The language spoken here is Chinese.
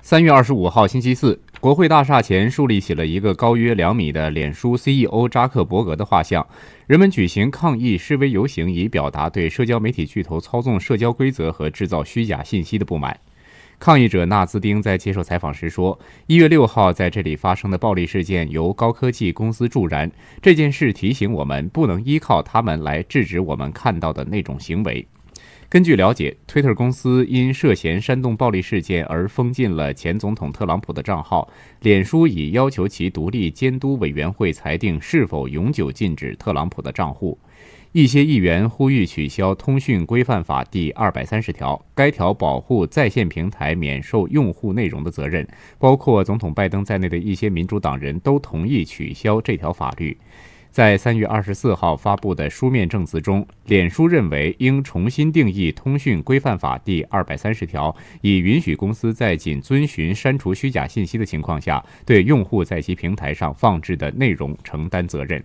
三月二十五号星期四，国会大厦前树立起了一个高约两米的脸书 CEO 扎克伯格的画像。人们举行抗议示威游行，以表达对社交媒体巨头操纵社交规则和制造虚假信息的不满。抗议者纳兹丁在接受采访时说：“一月六号在这里发生的暴力事件由高科技公司助燃，这件事提醒我们不能依靠他们来制止我们看到的那种行为。”根据了解，推特公司因涉嫌煽动暴力事件而封禁了前总统特朗普的账号。脸书已要求其独立监督委员会裁定是否永久禁止特朗普的账户。一些议员呼吁取消《通讯规范法》第二百三十条，该条保护在线平台免受用户内容的责任。包括总统拜登在内的一些民主党人都同意取消这条法律。在三月二十四号发布的书面证词中，脸书认为应重新定义《通讯规范法》第二百三十条，以允许公司在仅遵循删除虚假信息的情况下，对用户在其平台上放置的内容承担责任。